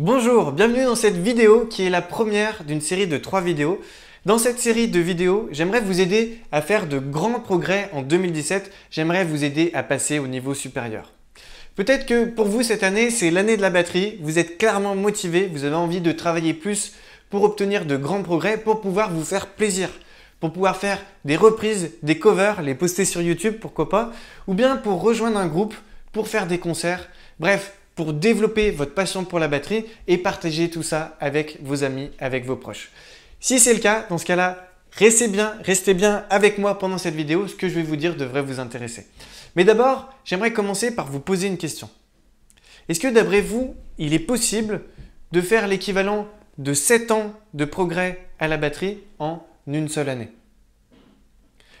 Bonjour, bienvenue dans cette vidéo qui est la première d'une série de trois vidéos. Dans cette série de vidéos, j'aimerais vous aider à faire de grands progrès en 2017. J'aimerais vous aider à passer au niveau supérieur. Peut-être que pour vous, cette année, c'est l'année de la batterie. Vous êtes clairement motivé, vous avez envie de travailler plus pour obtenir de grands progrès, pour pouvoir vous faire plaisir pour pouvoir faire des reprises, des covers, les poster sur YouTube, pourquoi pas, ou bien pour rejoindre un groupe, pour faire des concerts. Bref, pour développer votre passion pour la batterie et partager tout ça avec vos amis, avec vos proches. Si c'est le cas, dans ce cas-là, Restez bien, restez bien avec moi pendant cette vidéo, ce que je vais vous dire devrait vous intéresser. Mais d'abord, j'aimerais commencer par vous poser une question. Est-ce que d'après vous, il est possible de faire l'équivalent de 7 ans de progrès à la batterie en une seule année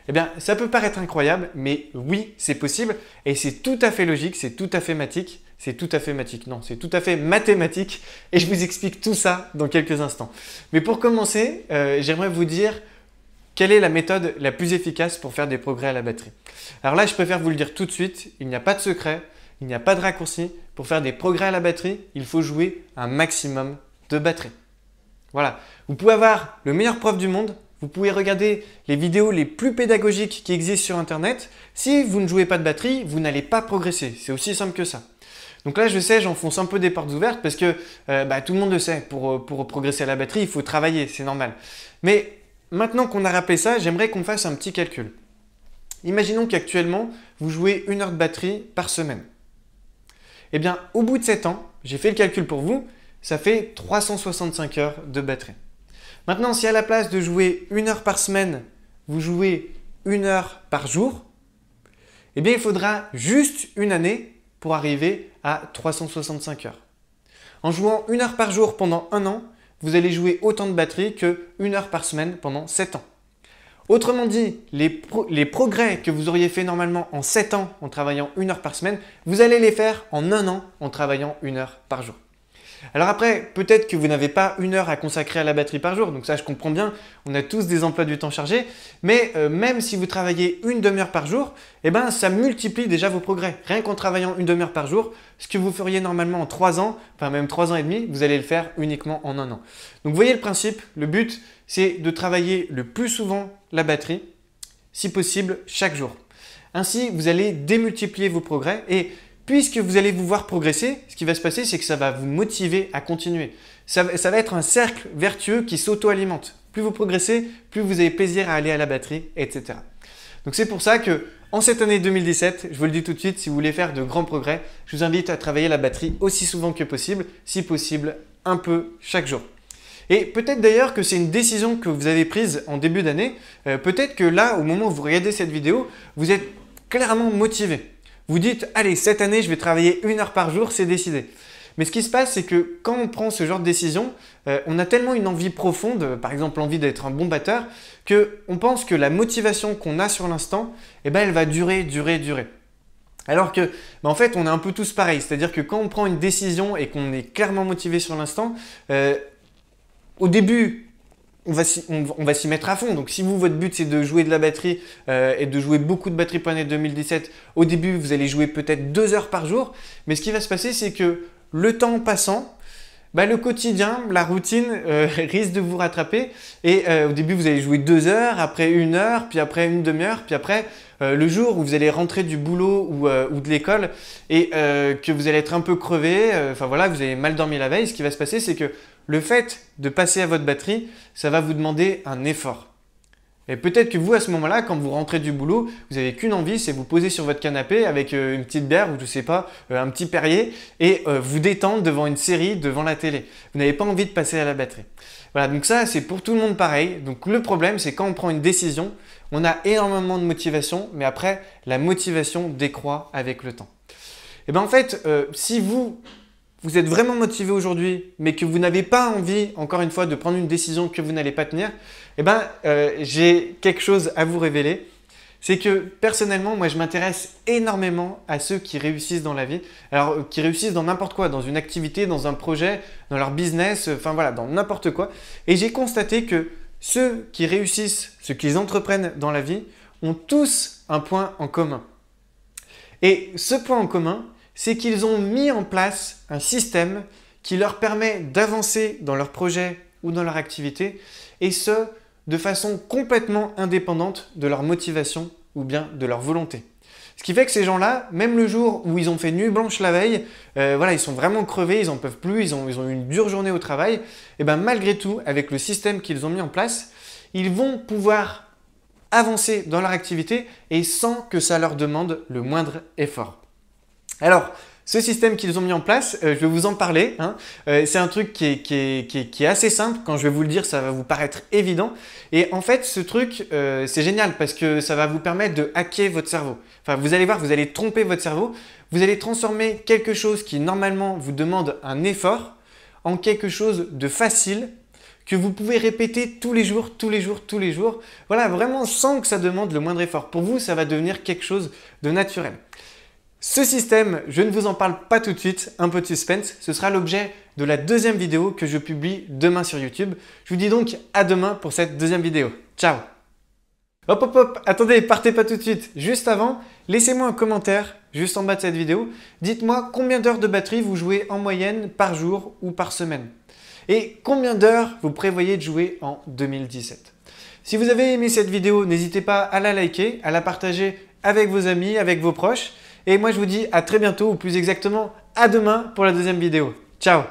Eh bien, ça peut paraître incroyable, mais oui, c'est possible et c'est tout à fait logique, c'est tout à fait mathématique. C'est tout à fait mathématique, non, c'est tout à fait mathématique et je vous explique tout ça dans quelques instants. Mais pour commencer, euh, j'aimerais vous dire quelle est la méthode la plus efficace pour faire des progrès à la batterie. Alors là, je préfère vous le dire tout de suite, il n'y a pas de secret, il n'y a pas de raccourci. Pour faire des progrès à la batterie, il faut jouer un maximum de batterie. Voilà, vous pouvez avoir le meilleur prof du monde, vous pouvez regarder les vidéos les plus pédagogiques qui existent sur Internet. Si vous ne jouez pas de batterie, vous n'allez pas progresser. C'est aussi simple que ça. Donc là, je sais, j'enfonce un peu des portes ouvertes parce que euh, bah, tout le monde le sait, euh, pour, progresser à la batterie, il faut travailler, c'est normal. Mais maintenant qu'on a rappelé ça, j'aimerais qu'on fasse un petit calcul. Imaginons qu'actuellement, vous jouez une heure de batterie par semaine. Eh bien, au bout de 7 ans, j'ai fait le calcul pour vous, ça fait 365 heures de batterie. Maintenant, si à la place de jouer une heure par semaine, vous jouez une heure par jour, eh bien, il faudra juste une année pour arriver à 365 heures. En jouant une heure par jour pendant un an, vous allez jouer autant de batterie que une heure par semaine pendant 7 ans. Autrement dit, les, les progrès que vous auriez fait normalement en 7 ans en travaillant une heure par semaine, vous allez les faire en un an en travaillant une heure par jour. Alors après, peut-être que vous n'avez pas une heure à consacrer à la batterie par jour, donc ça je comprends bien, on a tous des emplois du temps chargés, mais euh, même si vous travaillez une demi-heure par jour, eh ben ça multiplie déjà vos progrès. Rien qu'en travaillant une demi-heure par jour, ce que vous feriez normalement en 3 ans, enfin même 3 ans et demi, vous allez le faire uniquement en un an. Donc vous voyez le principe, le but c'est de travailler le plus souvent la batterie, si possible chaque jour. Ainsi, vous allez démultiplier vos progrès et puisque vous allez vous voir progresser, ce qui va se passer, c'est que ça va vous motiver à continuer. Ça, ça va être un cercle vertueux qui s'auto-alimente. Plus vous progressez, plus vous avez plaisir à aller à la batterie, etc. Donc c'est pour ça que en cette année 2017, je vous le dis tout de suite, si vous voulez faire de grands progrès, je vous invite à travailler la batterie aussi souvent que possible, si possible un peu chaque jour. Et peut-être d'ailleurs que c'est une décision que vous avez prise en début d'année, euh, peut-être que là, au moment où vous regardez cette vidéo, vous êtes clairement motivé. Vous dites, allez, cette année, je vais travailler une heure par jour, c'est décidé. Mais ce qui se passe, c'est que quand on prend ce genre de décision, euh, on a tellement une envie profonde, par exemple l'envie d'être un bon batteur, qu'on pense que la motivation qu'on a sur l'instant, eh ben, elle va durer, durer, durer. Alors que, ben, en fait, on est un peu tous pareils. C'est-à-dire que quand on prend une décision et qu'on est clairement motivé sur l'instant, euh, au début, on va s'y mettre à fond. Donc si vous, votre but, c'est de jouer de la batterie euh, et de jouer beaucoup de batterie Planet 2017, au début, vous allez jouer peut-être deux heures par jour. Mais ce qui va se passer, c'est que le temps passant, bah, le quotidien, la routine euh, risque de vous rattraper. Et euh, au début, vous allez jouer deux heures, après une heure, puis après une demi-heure, puis après le jour où vous allez rentrer du boulot ou, ou de l'école et que vous allez être un peu crevé, enfin voilà, vous avez mal dormi la veille. Ce qui va se passer, c'est que le fait de passer à votre batterie, ça va vous demander un effort. Et peut-être que vous, à ce moment-là, quand vous rentrez du boulot, vous n'avez qu'une envie, c'est vous poser sur votre canapé avec euh, une petite bière ou je ne sais pas, euh, un petit perrier et euh, vous détendre devant une série, devant la télé. Vous n'avez pas envie de passer à la batterie. Voilà, donc ça, c'est pour tout le monde pareil. Donc le problème, c'est quand on prend une décision, on a énormément de motivation, mais après, la motivation décroît avec le temps. Et eh bien en fait, si vous vous êtes vraiment motivé aujourd'hui, mais que vous n'avez pas envie, encore une fois, de prendre une décision que vous n'allez pas tenir, eh bien, euh, j'ai quelque chose à vous révéler. C'est que personnellement, moi, je m'intéresse énormément à ceux qui réussissent dans la vie. Alors, euh, qui réussissent dans n'importe quoi, dans une activité, dans un projet, dans leur business, euh, enfin voilà, dans n'importe quoi. Et j'ai constaté que ceux qui réussissent, ceux qui entreprennent dans la vie, ont tous un point en commun. Et ce point en commun, c'est qu'ils ont mis en place un système qui leur permet d'avancer dans leur projet ou dans leur activité, et ce, de façon complètement indépendante de leur motivation ou bien de leur volonté. Ce qui fait que ces gens-là, même le jour où ils ont fait nuit blanche la veille, euh, voilà, ils sont vraiment crevés, ils n'en peuvent plus, ils ont, ils ont eu une dure journée au travail, et ben malgré tout, avec le système qu'ils ont mis en place, ils vont pouvoir avancer dans leur activité et sans que ça leur demande le moindre effort. Alors, ce système qu'ils ont mis en place, euh, je vais vous en parler. Hein. Euh, c'est un truc qui est, assez simple. Quand je vais vous le dire, ça va vous paraître évident. Et en fait, ce truc, euh, c'est génial parce que ça va vous permettre de hacker votre cerveau. Enfin, vous allez voir, vous allez tromper votre cerveau. Vous allez transformer quelque chose qui normalement vous demande un effort en quelque chose de facile que vous pouvez répéter tous les jours, tous les jours, tous les jours. Voilà, vraiment sans que ça demande le moindre effort. Pour vous, ça va devenir quelque chose de naturel. Ce système, je ne vous en parle pas tout de suite, un peu de suspense, ce sera l'objet de la deuxième vidéo que je publie demain sur YouTube. Je vous dis donc à demain pour cette deuxième vidéo. Ciao Hop hop hop, attendez, partez pas tout de suite. Juste avant, laissez-moi un commentaire juste en bas de cette vidéo. Dites-moi combien d'heures de batterie vous jouez en moyenne par jour ou par semaine. Et combien d'heures vous prévoyez de jouer en 2017. Si vous avez aimé cette vidéo, n'hésitez pas à la liker, à la partager avec vos amis, avec vos proches. Et moi, je vous dis à très bientôt, ou plus exactement, à demain pour la deuxième vidéo. Ciao